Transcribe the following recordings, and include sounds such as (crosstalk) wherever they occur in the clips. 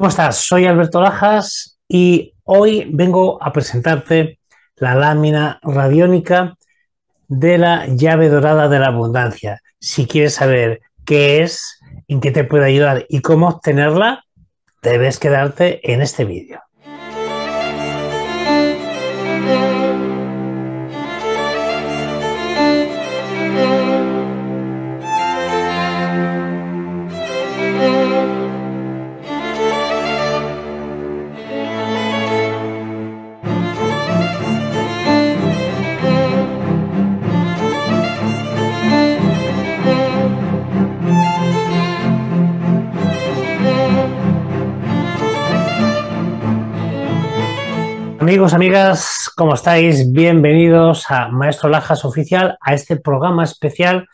¿Cómo estás? Soy Alberto Lajas y hoy vengo a presentarte la lámina radiónica de la llave dorada de la abundancia. Si quieres saber qué es, en qué te puede ayudar y cómo obtenerla, debes quedarte en este vídeo. amigos, amigas, ¿cómo estáis? Bienvenidos a Maestro Lajas Oficial, a este programa especial,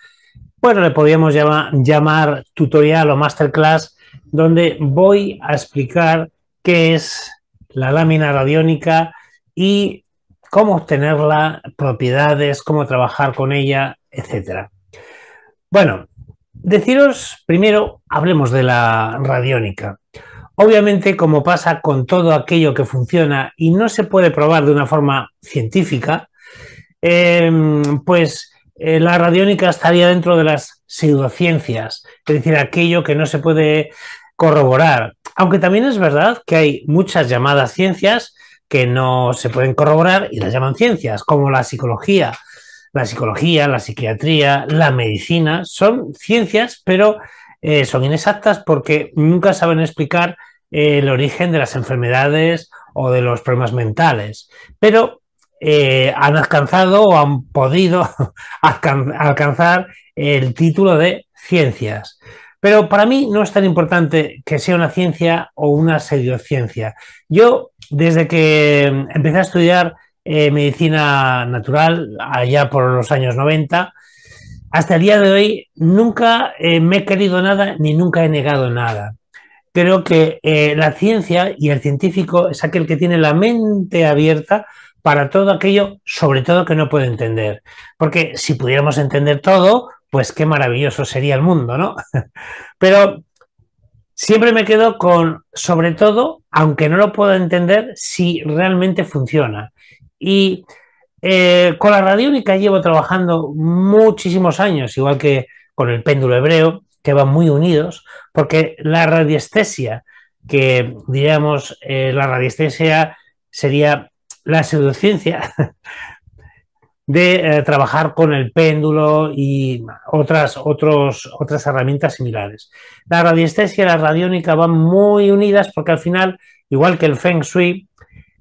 bueno, le podríamos llamar tutorial o masterclass, donde voy a explicar qué es la lámina radiónica y cómo obtenerla, propiedades, cómo trabajar con ella, etc. Bueno, deciros primero, hablemos de la radiónica. Obviamente, como pasa con todo aquello que funciona y no se puede probar de una forma científica, eh, pues eh, la radiónica estaría dentro de las pseudociencias, es decir, aquello que no se puede corroborar. Aunque también es verdad que hay muchas llamadas ciencias que no se pueden corroborar y las llaman ciencias, como la psicología. La psicología, la psiquiatría, la medicina, son ciencias, pero eh, son inexactas porque nunca saben explicar eh, el origen de las enfermedades o de los problemas mentales. Pero eh, han alcanzado o han podido (laughs) alcanzar el título de ciencias. Pero para mí no es tan importante que sea una ciencia o una pseudociencia. Yo, desde que empecé a estudiar medicina natural, allá por los años 90, hasta el día de hoy nunca eh, me he querido nada ni nunca he negado nada. Creo que eh, la ciencia y el científico es aquel que tiene la mente abierta para todo aquello, sobre todo que no puede entender. Porque si pudiéramos entender todo, pues qué maravilloso sería el mundo, ¿no? (laughs) Pero siempre me quedo con, sobre todo, aunque no lo pueda entender, si realmente funciona. Y eh, con la radiónica llevo trabajando muchísimos años, igual que con el péndulo hebreo, que van muy unidos, porque la radiestesia, que diríamos, eh, la radiestesia sería la pseudociencia (laughs) de eh, trabajar con el péndulo y otras, otras herramientas similares. La radiestesia y la radiónica van muy unidas porque al final, igual que el Feng Shui,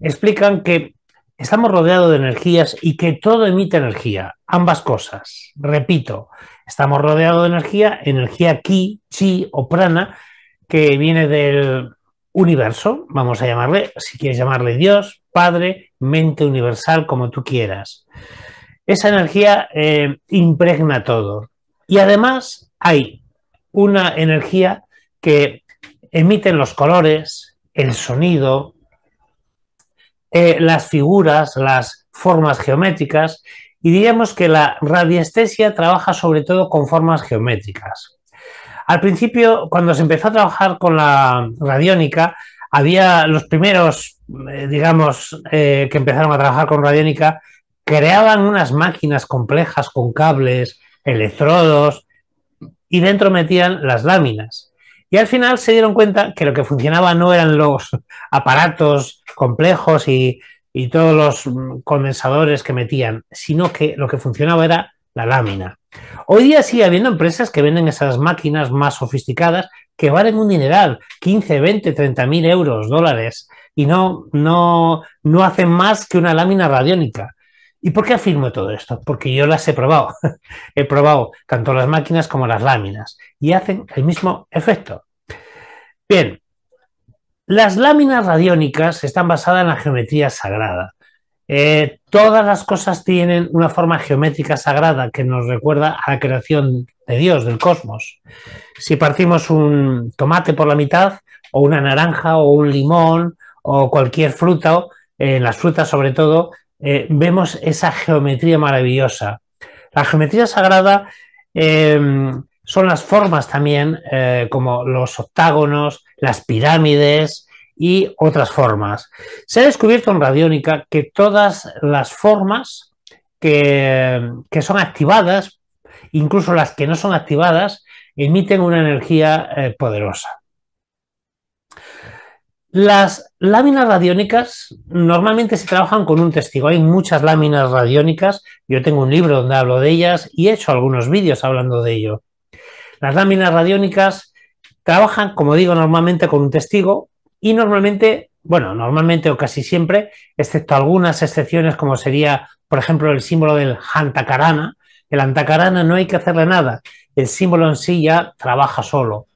explican que estamos rodeados de energías y que todo emite energía, ambas cosas. Repito, estamos rodeados de energía, energía ki, chi o prana, que viene del universo, vamos a llamarle, si quieres llamarle Dios, Padre, mente universal, como tú quieras. Esa energía eh, impregna todo. Y además hay una energía que emiten los colores, el sonido, eh, las figuras, las formas geométricas, y diríamos que la radiestesia trabaja sobre todo con formas geométricas. Al principio, cuando se empezó a trabajar con la radiónica, había los primeros, eh, digamos, eh, que empezaron a trabajar con radiónica, creaban unas máquinas complejas con cables, electrodos, y dentro metían las láminas. Y al final se dieron cuenta que lo que funcionaba no eran los aparatos complejos y, todos los mm, condensadores que metían, sino que lo que funcionaba era la lámina. Hoy día sigue habiendo empresas que venden esas máquinas más sofisticadas que valen un dineral, 15, 20, 30 mil euros, dólares, y no, no hacen más que una lámina radiónica. ¿Y por qué afirmo todo esto? Porque yo las he probado. (laughs) he probado tanto las máquinas como las láminas y hacen el mismo efecto. Bien, las láminas radiónicas están basadas en la geometría sagrada. Eh, todas las cosas tienen una forma geométrica sagrada que nos recuerda a la creación de Dios, del cosmos. Si partimos un tomate por la mitad, o una naranja, o un limón, o cualquier fruta, en las frutas sobre todo, eh, vemos esa geometría maravillosa. La geometría sagrada eh, son las formas también, eh, como los octágonos, las pirámides y otras formas. Se ha descubierto en radiónica que todas las formas que son activadas, incluso las que no son activadas, emiten una energía poderosa. Las láminas radiónicas normalmente se trabajan con un testigo. Hay muchas láminas radiónicas. Yo tengo un libro donde hablo de ellas y he hecho algunos vídeos hablando de ello. Las láminas radiónicas trabajan, como digo, normalmente con un testigo y normalmente, bueno, normalmente o casi siempre, excepto algunas excepciones como sería, por ejemplo, el símbolo del Hantakarana. El Hantakarana no hay que hacerle nada. El símbolo en sí ya trabaja solo.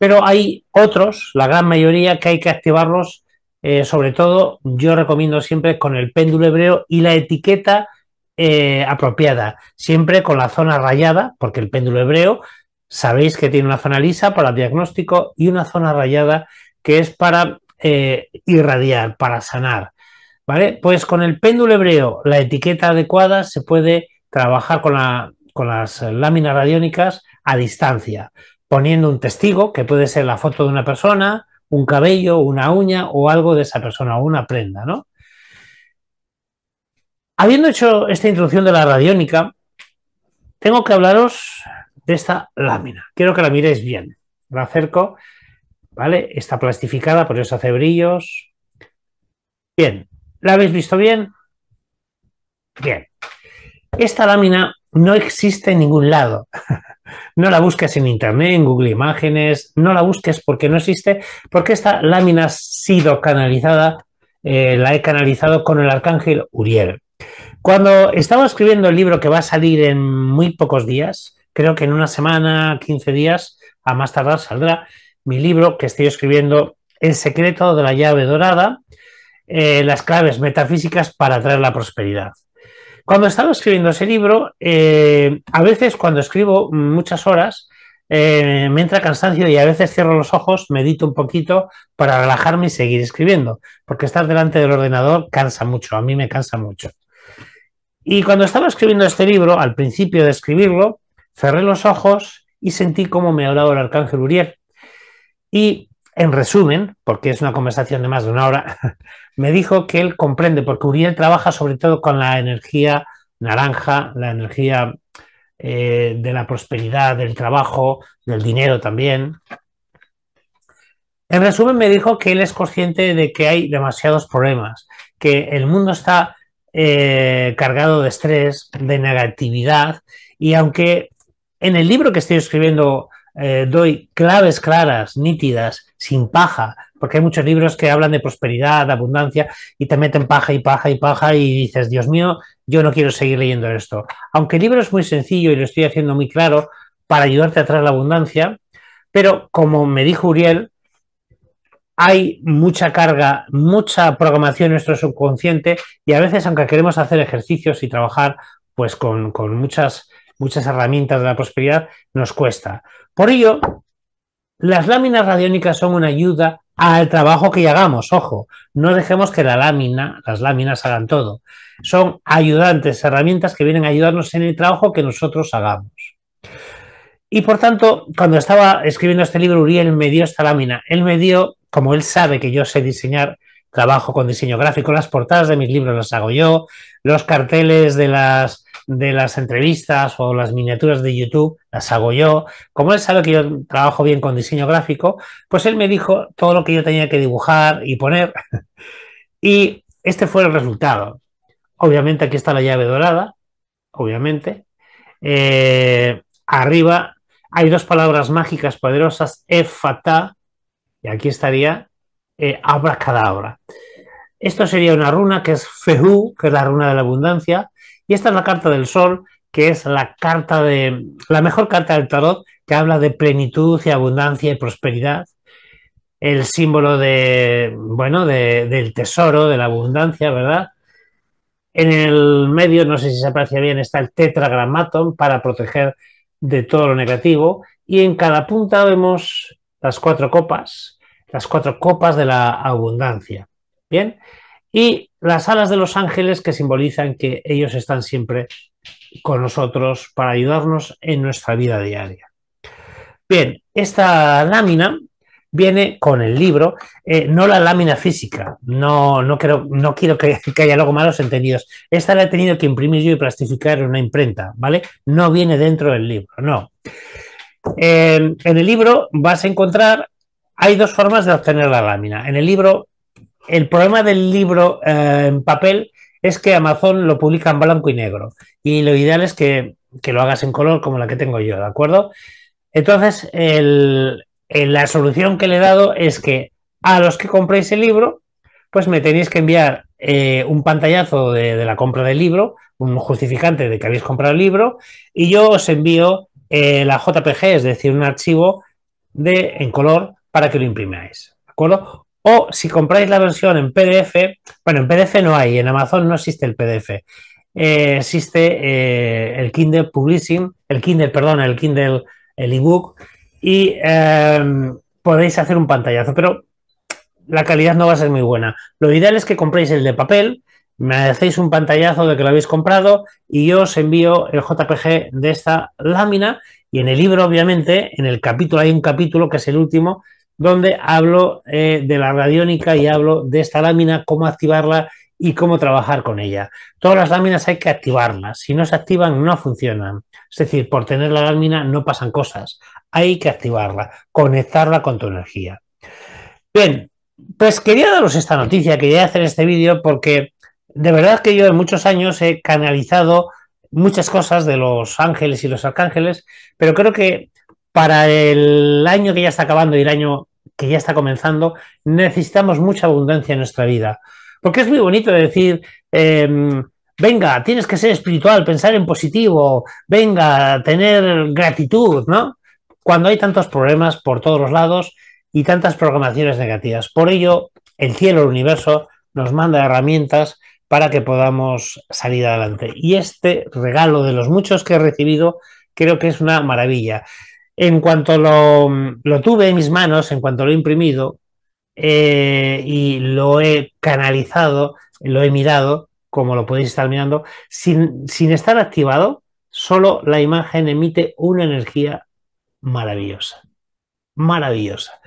Pero hay otros, la gran mayoría, que hay que activarlos, eh, sobre todo yo recomiendo siempre con el péndulo hebreo y la etiqueta eh, apropiada, siempre con la zona rayada, porque el péndulo hebreo sabéis que tiene una zona lisa para diagnóstico y una zona rayada que es para eh, irradiar, para sanar. ¿Vale? Pues con el péndulo hebreo, la etiqueta adecuada, se puede trabajar con, con las láminas radiónicas a distancia poniendo un testigo, que puede ser la foto de una persona, un cabello, una uña o algo de esa persona, o una prenda, ¿no? Habiendo hecho esta introducción de la radiónica, tengo que hablaros de esta lámina. Quiero que la miréis bien. La acerco, ¿vale? Está plastificada, por eso hace brillos. Bien, ¿la habéis visto bien? Bien. Esta lámina no existe en ningún lado. (laughs) No la busques en Internet, en Google Imágenes, no la busques porque no existe, porque esta lámina ha sido canalizada, eh, la he canalizado con el arcángel Uriel. Cuando estaba escribiendo el libro que va a salir en muy pocos días, creo que en una semana, 15 días, a más tardar saldrá mi libro que estoy escribiendo, El secreto de la llave dorada, eh, las claves metafísicas para atraer la prosperidad. Cuando estaba escribiendo ese libro, eh, a veces cuando escribo muchas horas, eh, me entra cansancio y a veces cierro los ojos, medito un poquito para relajarme y seguir escribiendo, porque estar delante del ordenador cansa mucho, a mí me cansa mucho. Y cuando estaba escribiendo este libro, al principio de escribirlo, cerré los ojos y sentí cómo me ha hablado el arcángel Uriel. Y en resumen, porque es una conversación de más de una hora, (laughs) me dijo que él comprende, porque Uriel trabaja sobre todo con la energía naranja, la energía eh, de la prosperidad, del trabajo, del dinero también. En resumen, me dijo que él es consciente de que hay demasiados problemas, que el mundo está eh, cargado de estrés, de negatividad, y aunque en el libro que estoy escribiendo eh, doy claves claras, nítidas, sin paja, porque hay muchos libros que hablan de prosperidad, abundancia, y te meten paja y paja y paja y dices, Dios mío, yo no quiero seguir leyendo esto. Aunque el libro es muy sencillo y lo estoy haciendo muy claro para ayudarte a traer la abundancia, pero como me dijo Uriel, hay mucha carga, mucha programación en nuestro subconsciente y a veces, aunque queremos hacer ejercicios y trabajar pues con, muchas, muchas herramientas de la prosperidad, nos cuesta. Por ello, las láminas radiónicas son una ayuda al trabajo que hagamos. Ojo, no dejemos que la lámina, las láminas hagan todo. Son ayudantes, herramientas que vienen a ayudarnos en el trabajo que nosotros hagamos. Y por tanto, cuando estaba escribiendo este libro, Uriel me dio esta lámina. Él me dio, como él sabe que yo sé diseñar, trabajo con diseño gráfico, las portadas de mis libros las hago yo, los carteles de las de las entrevistas o las miniaturas de YouTube, las hago yo. Como él sabe que yo trabajo bien con diseño gráfico, pues él me dijo todo lo que yo tenía que dibujar y poner. (laughs) y este fue el resultado. Obviamente aquí está la llave dorada, obviamente. Eh, arriba hay dos palabras mágicas poderosas, e y aquí estaría eh, abracadabra. Esto sería una runa que es Fehu, que es la runa de la abundancia, y esta es la carta del sol, que es la carta de la mejor carta del tarot que habla de plenitud y abundancia y prosperidad. El símbolo de bueno, del tesoro, de la abundancia, ¿verdad? En el medio, no sé si se aprecia bien, está el tetragrammaton para proteger de todo lo negativo y en cada punta vemos las cuatro copas, las cuatro copas de la abundancia. Bien. Y las alas de los ángeles que simbolizan que ellos están siempre con nosotros para ayudarnos en nuestra vida diaria. Bien, esta lámina viene con el libro, eh, no la lámina física, no, no, no quiero que, (laughs) haya algo malos entendidos. Esta la he tenido que imprimir yo y plastificar en una imprenta, ¿vale? No viene dentro del libro, no. en el libro vas a encontrar, hay dos formas de obtener la lámina. En el libro el problema del libro eh, en papel es que Amazon lo publica en blanco y negro y lo ideal es que, lo hagas en color como la que tengo yo, ¿de acuerdo? Entonces, eh, la solución que le he dado es que a los que compréis el libro, pues me tenéis que enviar eh, un pantallazo de, la compra del libro, un justificante de que habéis comprado el libro, y yo os envío la JPG, es decir, un archivo de, en color para que lo imprimáis. ¿De acuerdo? O si compráis la versión en PDF, bueno, en PDF no hay, en Amazon no existe el PDF. Eh, existe eh, el Kindle Publishing, el Kindle, perdón, el Kindle, el ebook, y em, podéis hacer un pantallazo, pero la calidad no va a ser muy buena. Lo ideal es que compréis el de papel, me hacéis un pantallazo de que lo habéis comprado y yo os envío el JPG de esta lámina. Y en el libro, obviamente, en el capítulo, hay un capítulo que es el último, donde hablo eh, de la radiónica y hablo de esta lámina, cómo activarla y cómo trabajar con ella. Todas las láminas hay que activarlas. Si no se activan, no funcionan. Es decir, por tener la lámina no pasan cosas. Hay que activarla, conectarla con tu energía. Bien, pues quería daros esta noticia, quería hacer este vídeo porque de verdad que yo en muchos años he canalizado muchas cosas de los ángeles y los arcángeles, pero creo que para el año que ya está acabando y el año que ya está comenzando, necesitamos mucha abundancia en nuestra vida. Porque es muy bonito decir, em, venga, tienes que ser espiritual, pensar en positivo, venga, tener gratitud, ¿no? Cuando hay tantos problemas por todos los lados y tantas programaciones negativas. Por ello, el cielo, el universo, nos manda herramientas para que podamos salir adelante. Y este regalo de los muchos que he recibido creo que es una maravilla. En cuanto lo, tuve en mis manos, en cuanto lo he imprimido eh, y lo he canalizado, lo he mirado, como lo podéis estar mirando, sin, sin estar activado, solo la imagen emite una energía maravillosa. Maravillosa.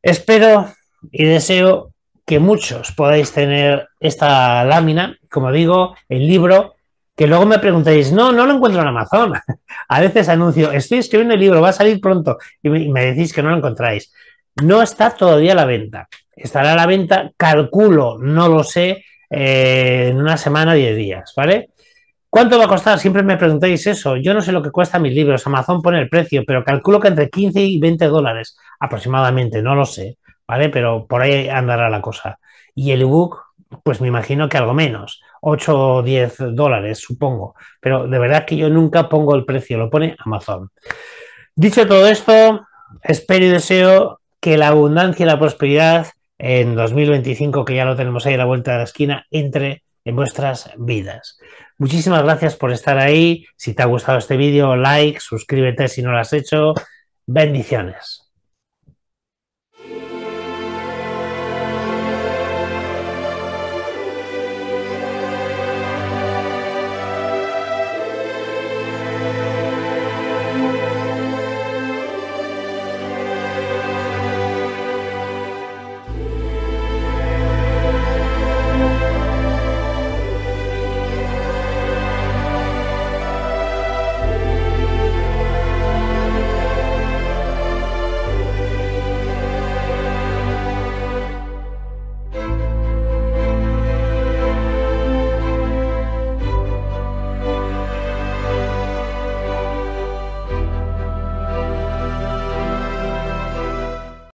Espero y deseo que muchos podáis tener esta lámina, como digo, el libro que luego me preguntéis... no, no lo encuentro en Amazon. (laughs) A veces anuncio, estoy escribiendo el libro, va a salir pronto, y me decís que no lo encontráis. No está todavía a la venta. Estará a la venta, calculo, no lo sé, eh, en una semana, diez días, ¿vale? ¿Cuánto va a costar? Siempre me preguntáis eso. Yo no sé lo que cuesta mis libros. Amazon pone el precio, pero calculo que entre 15 y 20 dólares aproximadamente, no lo sé, ¿vale? Pero por ahí andará la cosa. Y el ebook, pues me imagino que algo menos. 8 o 10 dólares, supongo. Pero de verdad que yo nunca pongo el precio, lo pone Amazon. Dicho todo esto, espero y deseo que la abundancia y la prosperidad en 2025, que ya lo tenemos ahí a la vuelta de la esquina, entre en vuestras vidas. Muchísimas gracias por estar ahí. Si te ha gustado este vídeo, like, suscríbete si no lo has hecho. Bendiciones.